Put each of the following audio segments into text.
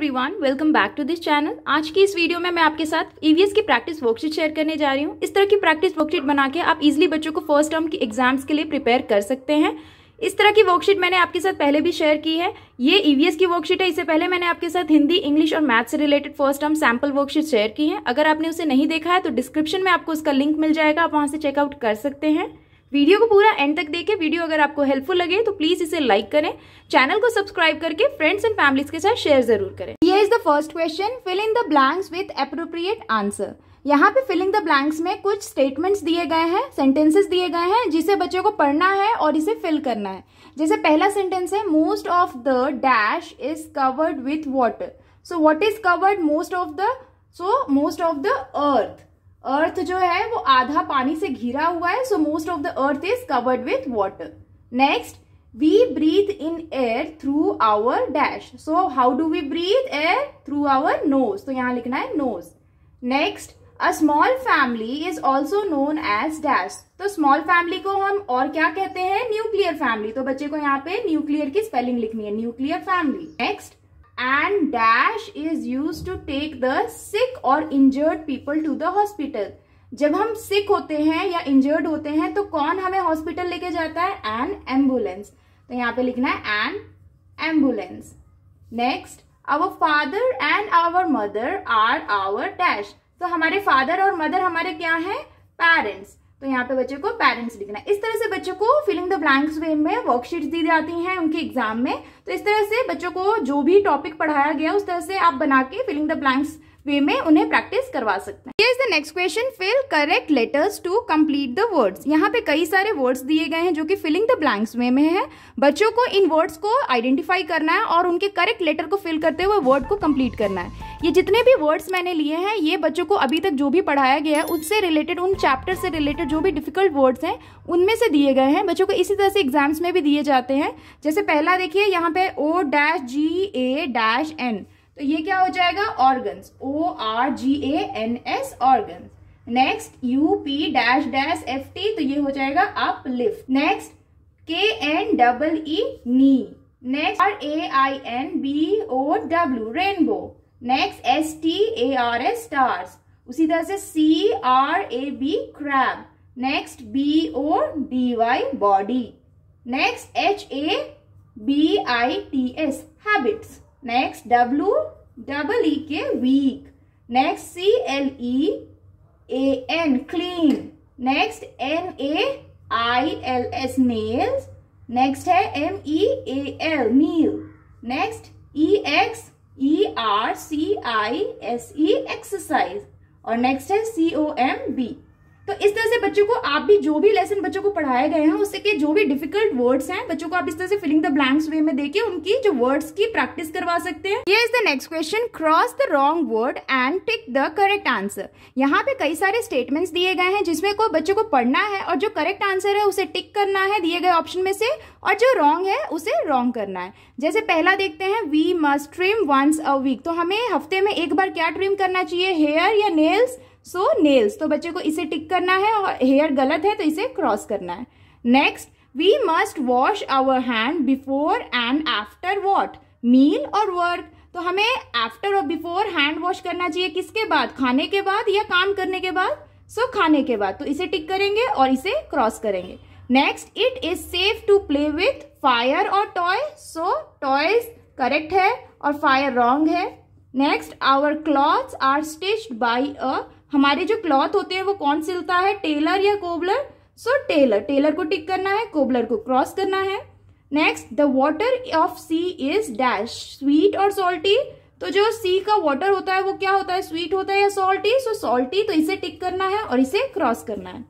One welcome back to this channel आज की इस वीडियो में मैं आपके साथ ईवीएस e की प्रैक्टिस वर्कशीट शेयर करने जा रही हूँ इस तरह की प्रैक्टिस वर्कशीट बना के आप इजिली बच्चों को फर्स्ट टर्म की एग्जाम्स के लिए प्रिपेयर कर सकते हैं इस तरह की वर्कशीट मैंने आपके साथ पहले भी शेयर की है ये ईवीएस e की वर्कशीट है इससे पहले मैंने आपके साथ हिंदी इंग्लिश और मैथ से related first term sample worksheet share की है अगर आपने उसे नहीं देखा है तो डिस्क्रिप्शन में आपको उसका लिंक मिल जाएगा आप वहाँ से चेकआउट कर सकते हैं वीडियो को पूरा एंड तक देखें वीडियो अगर आपको हेल्पफुल लगे तो प्लीज इसे लाइक करें चैनल को सब्सक्राइब करके फ्रेंड्स एंड फैमिलीज के साथ शेयर जरूर करें ये is the first question fill in the blanks with appropriate answer यहाँ पे फिलिंग द ब्लैंक्स में कुछ स्टेटमेंट्स दिए गए हैं सेंटेंसेस दिए गए हैं जिसे बच्चों को पढ़ना है और इसे फिल करना है जैसे पहला सेंटेंस है most of the dash is covered with water so what is covered most of the so most of the earth earth जो है वो आधा पानी से घिरा हुआ है so most of the earth is covered with water next we breathe in air through our dash so how do we breathe air through our nose तो यहाँ लिखना है nose next a small family is also known as dash तो small family को हम और क्या कहते हैं न्यूक्लियर फैमिली तो बच्चे को यहाँ पे न्यूक्लियर की स्पेलिंग लिखनी है nuclear family next and dash is used to take the sick or injured people to the hospital. जब हम sick होते हैं या injured होते हैं तो कौन हमें hospital लेके जाता है an ambulance. तो यहाँ पे लिखना है an ambulance. Next, our father and our mother are our dash. तो हमारे father और mother हमारे क्या हैं? Parents. तो यहाँ पे बच्चे को पेरेंट्स लिखना है इस तरह से बच्चों को फिलिंग द ब्लैंक्स वे में वर्कशीट्स दी जाती हैं उनके एग्जाम में तो इस तरह से बच्चों को जो भी टॉपिक पढ़ाया गया उस तरह से आप बना के फिलिंग द ब्लैंक्स वे में उन्हें प्रैक्टिस करवा सकते हैं is the next question fill correct letters to complete the words यहाँ पे कई सारे वर्ड्स दिए गए हैं जो कि फिलिंग द ब्लैंक्स वे में है बच्चों को इन वर्ड्स को आइडेंटिफाई करना है और उनके करेक्ट लेटर को फिल करते हुए वर्ड को कम्प्लीट करना है ये जितने भी वर्ड्स मैंने लिए हैं ये बच्चों को अभी तक जो भी पढ़ाया गया है उससे रिलेटेड उन चैप्टर से रिलेटेड जो भी डिफिकल्ट वर्ड्स हैं उनमें से दिए गए हैं बच्चों को इसी तरह से एग्जाम्स में भी दिए जाते हैं जैसे पहला देखिए यहाँ पे O dash G A dash N तो ये क्या हो जाएगा organs O R G A N S organ next U P dash dash F T तो ये हो जाएगा uplift next K N double E knee next R A I N B O W rainbow next S T A R S stars उसी तरह से C R A B crab next B O D Y body next H A B I T S habits next W double E K week next C L E A N clean next N A I L S nails next है M E A L meal next E X E R C I S E exercise और next है C O M B तो इस तरह से बच्चों को आप भी जो भी लेसन बच्चों को पढ़ाए गए हैं उससे के जो भी डिफिकल्ट वर्ड्स हैं बच्चों को आप इस तरह से फिलिंग द ब्लैंक्स वे में देके उनकी जो वर्ड्स की प्रैक्टिस करवा सकते हैं ये is the next question cross the wrong word and tick the correct answer यहाँ पे कई सारे स्टेटमेंट्स दिए गए हैं जिसमें को बच्चों को पढ़ना है और जो करेक्ट आंसर है उसे टिक करना है दिए गए ऑप्शन में से और जो रॉन्ग है उसे रॉन्ग करना है जैसे पहला देखते हैं we must trim once a week तो हमें हफ्ते में एक बार क्या ट्रिम करना चाहिए हेयर या नेल्स सो नेल्स तो बच्चे को इसे टिक करना है और हेयर गलत है तो इसे क्रॉस करना है next we must wash our hand before and after what meal और वर्क तो हमें आफ्टर और बिफोर हैंड वॉश करना चाहिए किसके बाद खाने के बाद या काम करने के बाद सो so, खाने के बाद तो इसे टिक करेंगे और इसे क्रॉस करेंगे next it is safe to play with fire और टॉय सो टॉयज करेक्ट है और फायर रॉन्ग है next our clothes are stitched by a हमारे जो क्लॉथ होते हैं वो कौन सिलता है टेलर या कोबलर सो टेलर टेलर को टिक करना है कोबलर को क्रॉस करना है next the water of sea is dash sweet और सॉल्टी तो जो सी का वॉटर होता है वो क्या होता है स्वीट होता है या सॉल्टी सो सॉल्टी तो इसे टिक करना है और इसे क्रॉस करना है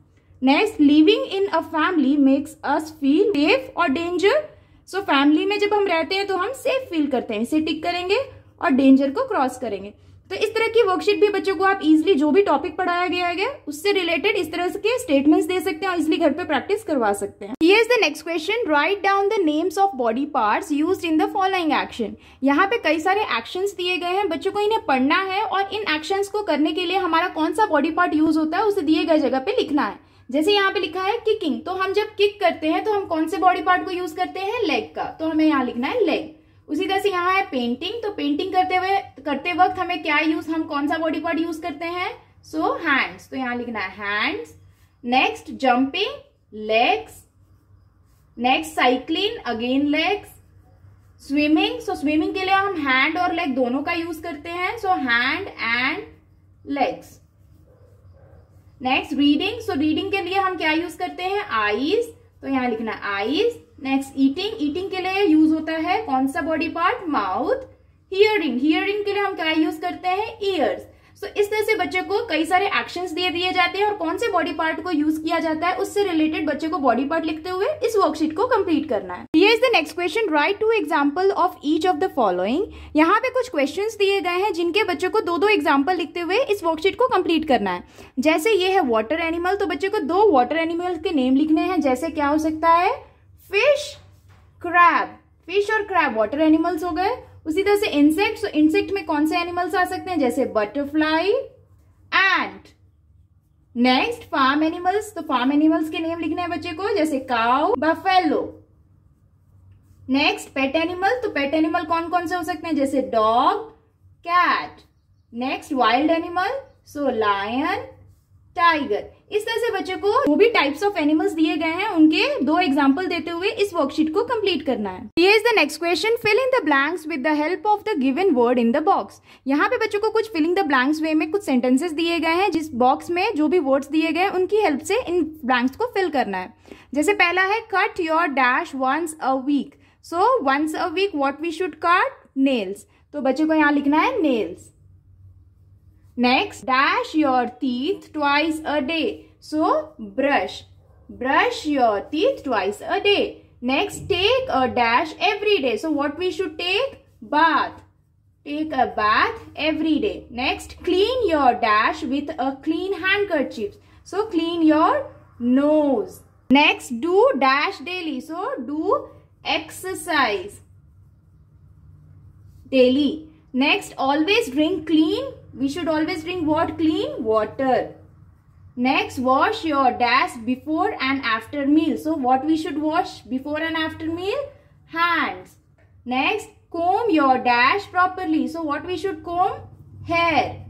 next living in a family makes us feel safe और डेंजर सो फैमिली में जब हम रहते हैं तो हम सेफ फील करते हैं इसे टिक करेंगे और डेंजर को क्रॉस करेंगे तो इस तरह की वर्कशीट भी बच्चों को आप इजिली जो भी टॉपिक पढ़ाया गया है उससे रिलेटेड इस तरह के स्टेटमेंट्स दे सकते हैं और इजिली घर पे प्रैक्टिस करवा सकते हैं ये is the next question write down the names of body parts used in the following action यहाँ पे कई सारे एक्शन दिए गए हैं बच्चों को इन्हें पढ़ना है और इन एक्शन को करने के लिए हमारा कौन सा बॉडी पार्ट यूज होता है उसे दिए गए जगह पे लिखना है जैसे यहाँ पे लिखा है किकिंग तो हम जब किक करते हैं तो हम कौन से बॉडी पार्ट को यूज करते हैं लेग का तो हमें यहाँ लिखना है लेग उसी तरह से यहाँ है पेंटिंग तो पेंटिंग करते हुए करते वक्त हमें क्या यूज हम कौन सा बॉडी पार्ट यूज करते हैं सो so, हैंड्स तो यहाँ लिखना है hands next jumping legs next cycling again legs swimming so swimming के लिए हम हैंड और लेग दोनों का यूज करते हैं so hand and legs next reading so reading के लिए हम क्या यूज करते हैं आईज तो यहां लिखना आईज नेक्स्ट ईटिंग ईटिंग के लिए यूज होता है कौन सा body part mouth hearing hearing के लिए हम क्या यूज करते हैं ईयर्स सो इस तरह से बच्चे को कई सारे एक्शंस दे दिए जाते हैं और कौन से बॉडी पार्ट को यूज किया जाता है उससे रिलेटेड बच्चे को बॉडी पार्ट लिखते हुए इस वर्कशीट को कंप्लीट करना है ये is the next question write two example of each of the following यहाँ पे कुछ क्वेश्चन दिए गए हैं जिनके बच्चों को दो दो एग्जाम्पल लिखते हुए इस वर्कशीट को कम्प्लीट करना है जैसे ये है वॉटर एनिमल तो बच्चे को दो वॉटर एनिमल के नेम लिखने हैं जैसे क्या हो सकता है फिश क्रैब फिश और क्रैब वाटर एनिमल्स हो गए उसी तरह से इंसेक्ट तो इंसेक्ट में कौन से एनिमल्स आ सकते हैं जैसे butterfly and next farm animals तो फार्म एनिमल्स के नेम लिखने हैं बच्चे को जैसे cow buffalo next pet animal तो पेट एनिमल कौन कौन से हो सकते हैं जैसे dog cat next wild animal so lion tiger इस तरह से बच्चों को वो भी टाइप्स ऑफ एनिमल्स दिए गए हैं उनके दो एग्जाम्पल देते हुए इस वर्कशीट को कम्प्लीट करना है ये is the next question fill in the blanks with the help of the given word in the box यहाँ पे बच्चों को कुछ फिलिंग द ब्लैंक्स वे में कुछ सेंटेंसेस दिए गए हैं जिस बॉक्स में जो भी वर्ड्स दिए गए उनकी हेल्प से इन ब्लैंक्स को फिल करना है जैसे पहला है cut your dash once a week so once a week what we should cut nails तो बच्चों को यहाँ लिखना है nails Next, dash your teeth twice a day. So, brush. Brush your teeth twice a day. Next, take a dash every day. So, what we should take? Bath. Take a bath every day. Next, clean your dash with a clean handkerchief. So, clean your nose. Next, do dash daily. So, do exercise daily. Next, always drink clean we should always drink what? Clean water. Next, wash your dash before and after meal. So, what we should wash before and after meal? Hands. Next, comb your dash properly. So, what we should comb? Hair.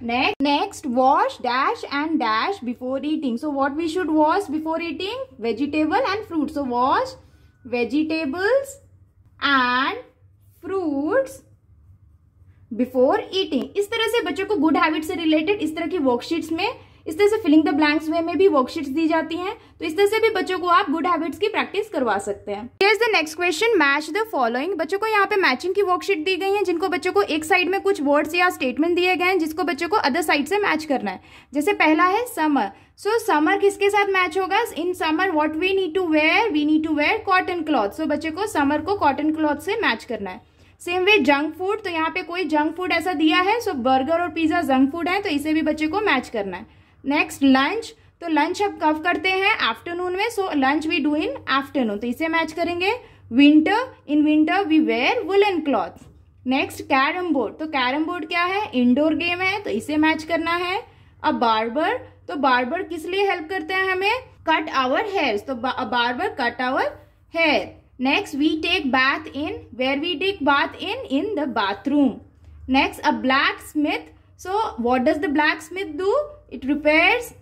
Next, next wash dash and dash before eating. So, what we should wash before eating? Vegetable and fruit. So, wash vegetables and fruits before eating इस तरह से बच्चों को good habit से related इस तरह की worksheets में इस तरह से फिलिंग द ब्लैंक्स वे में भी वर्कशीट्स दी जाती हैं तो इस तरह से भी बच्चों को आप गुड हैबिट्स की प्रैक्टिस करवा सकते हैं is the next question match the following बच्चों को यहाँ पे मैचिंग की वर्कशीट दी गई है जिनको बच्चों को एक साइड में कुछ वर्ड्स या स्टेटमेंट दिए गए हैं जिसको बच्चों को अदर साइड से मैच करना है जैसे पहला है समर सो so, समर किसके साथ मैच होगा in summer what we need to wear we need to wear cotton cloth so बच्चे को समर को कॉटन क्लॉथ से मैच करना है सेम वे जंक फूड तो यहाँ पे कोई जंक फूड ऐसा दिया है सो बर्गर और पिज्ज़ा जंक फूड है तो इसे भी बच्चे को मैच करना है नेक्स्ट लंच तो लंच अब कब करते हैं आफ्टरनून में so lunch we do in afternoon तो इसे मैच करेंगे winter in winter we wear woollen cloth next carrom board तो कैरम बोर्ड क्या है इंडोर गेम है तो इसे मैच करना है अब बार्बर तो बार्बर किस लिए हेल्प करते हैं हमें कट आवर हेयर तो barber cut our hair Next, we take bath in. Where we take bath in? In the bathroom. Next, a blacksmith. So, what does the blacksmith do? It repairs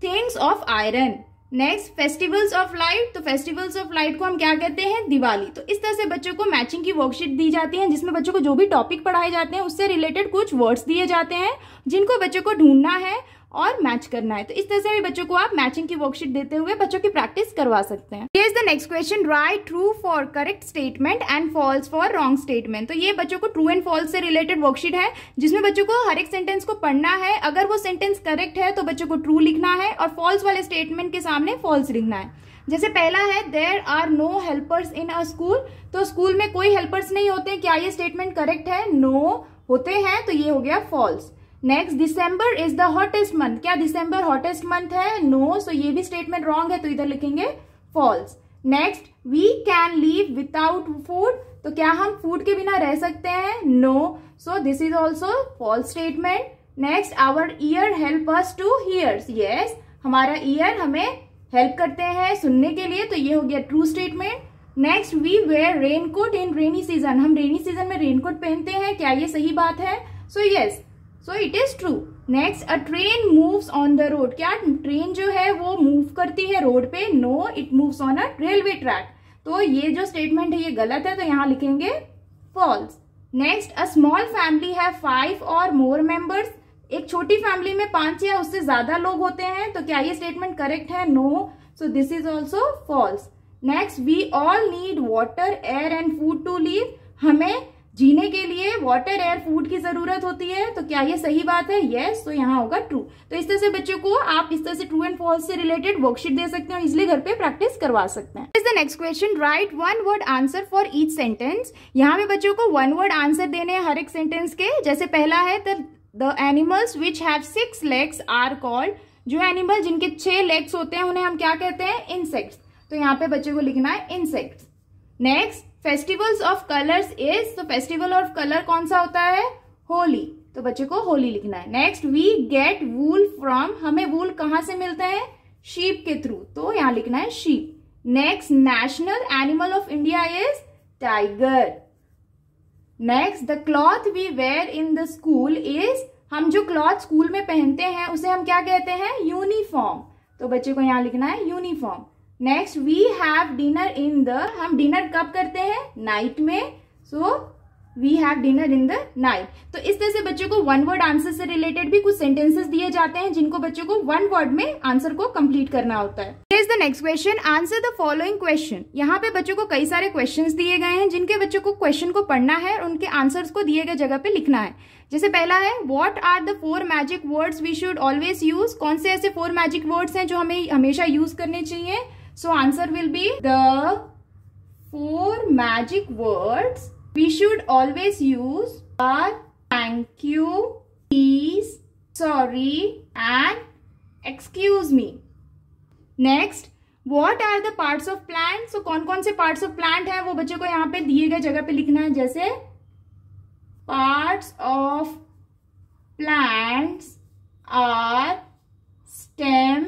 things of iron. Next festivals of light तो festivals of light को हम क्या कहते हैं दिवाली तो इस तरह से बच्चों को मैचिंग की वर्कशीट दी जाती है जिसमें बच्चों को जो भी टॉपिक पढ़ाए जाते हैं उससे रिलेटेड कुछ वर्ड्स दिए जाते हैं जिनको बच्चों को ढूंढना है और मैच करना है तो इस तरह से भी बच्चों को आप मैचिंग की वर्कशीट देते हुए बच्चों की प्रैक्टिस करवा सकते हैं is the next question write true for correct statement and false for wrong statement तो ये बच्चों को ट्रू एंड फॉल्स से रिलेटेड वर्कशीट है जिसमें बच्चों को हर एक सेंटेंस को पढ़ना है अगर वो सेंटेंस करेक्ट है तो बच्चों को ट्रू लिखना है और फॉल्स वाले स्टेटमेंट के सामने फॉल्स लिखना है जैसे पहला है there are no helpers in a school तो स्कूल में कोई हेल्पर्स नहीं होते क्या ये स्टेटमेंट करेक्ट है नो no, होते हैं तो ये हो गया false next December is the hottest month क्या दिसंबर हॉटेस्ट मंथ है नो no, सो so ये भी स्टेटमेंट रॉन्ग है तो इधर लिखेंगे false next we can live without food तो क्या हम फूड के बिना रह सकते हैं no so this is also false statement next our ear help us to hears yes हमारा ईयर हमें हेल्प करते हैं सुनने के लिए तो ये हो गया true statement next we wear raincoat in rainy season हम रेनी सीजन में रेनकोट पहनते हैं क्या ये सही बात है so so, yes yes, so it is true next a train moves on the road क्या ट्रेन जो है वो मूव करती है रोड पे no it moves on a railway track तो ये जो स्टेटमेंट है ये गलत है तो यहाँ लिखेंगे false next a small family है फाइव और मोर मेंबर्स एक छोटी फैमिली में पांच या उससे ज्यादा लोग होते हैं तो क्या ये स्टेटमेंट करेक्ट है no so this is also false next we all need water air and food to live हमें जीने के लिए वाटर एयर फूड की जरूरत होती है तो क्या ये सही बात है यस yes, तो यहाँ होगा ट्रू तो इस तरह से बच्चों को आप इस तरह से ट्रू एंड फॉल्स से रिलेटेड वर्कशीट दे सकते हैं इसलिए घर पे प्रैक्टिस करवा सकते हैं is the next question right one word answer for each sentence यहाँ पे बच्चों को वन वर्ड आंसर देने हैं हर एक सेंटेंस के जैसे पहला है the the animals which have six legs are called जो एनिमल जिनके छह लेग्स होते हैं उन्हें हम क्या कहते हैं इंसेक्ट्स तो यहाँ पे बच्चों को लिखना है insects next festivals of colours is तो फेस्टिवल ऑफ कलर कौन सा होता है होली तो बच्चे को होली लिखना है next we get wool from हमें वूल कहां से मिलता है शीप के थ्रू तो यहाँ लिखना है sheep next national animal of India is tiger next the cloth we wear in the school is हम जो क्लॉथ स्कूल में पहनते हैं उसे हम क्या कहते हैं यूनिफॉर्म तो बच्चे को यहाँ लिखना है uniform next we have dinner in the हम डिनर कब करते हैं नाइट में so we have dinner in the night तो इस तरह से बच्चों को वन वर्ड आंसर से रिलेटेड भी कुछ सेंटेंसेस दिए जाते हैं जिनको बच्चों को वन वर्ड में आंसर को कंप्लीट करना होता है is the next question answer the following question यहाँ पे बच्चों को कई सारे क्वेश्चन दिए गए हैं जिनके बच्चों को क्वेश्चन को पढ़ना है और उनके आंसर को दिए गए जगह पे लिखना है जैसे पहला है what are the four magic words we should always use कौन से ऐसे फोर मैजिक वर्ड्स हैं जो हमें हमेशा यूज करने चाहिए So answer will be the four magic words we should always use are thank you, please, sorry and excuse me. Next, what are the parts of plant so कौन कौन से parts of plant है वो बच्चे को यहाँ पे दिए गए जगह पे लिखना है जैसे parts of plants are stem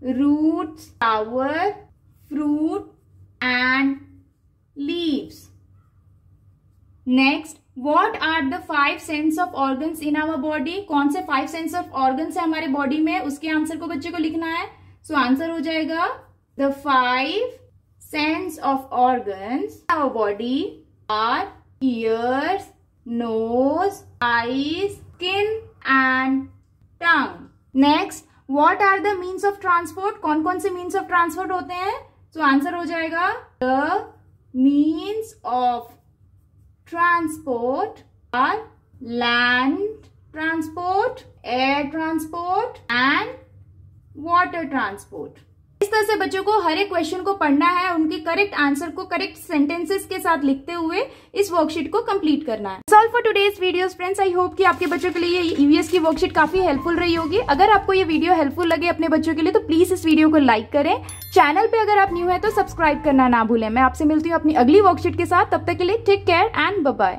roots flower fruit and leaves next what are the five sense of organs in our body कौन से फाइव सेंस ऑफ ऑर्गन्स है हमारे बॉडी में उसके आंसर को बच्चे को लिखना है सो so, आंसर हो जाएगा the five sense of organs our body are ears nose eyes skin and tongue next what are the means of transport कौन कौन से मीन्स ऑफ ट्रांसपोर्ट होते हैं तो so, आंसर हो जाएगा the means of transport are land transport air transport and water transport इस तरह से बच्चों को हर एक क्वेश्चन को पढ़ना है उनके करेक्ट आंसर को करेक्ट सेंटेंसेस के साथ लिखते हुए इस वर्कशीट को कंप्लीट करना है all for today's video friends I hope कि आपके बच्चों के लिए ये ईवीएस e की वर्कशीट काफी हेल्पफुल रही होगी अगर आपको ये वीडियो हेल्पफुल लगे अपने बच्चों के लिए तो प्लीज इस वीडियो को लाइक करें चैनल पे अगर आप न्यू है तो सब्सक्राइब करना ना भूलें मैं आपसे मिलती हूँ अपनी अगली वर्कशीट के साथ तब तक के लिए टेक केयर एंड बाय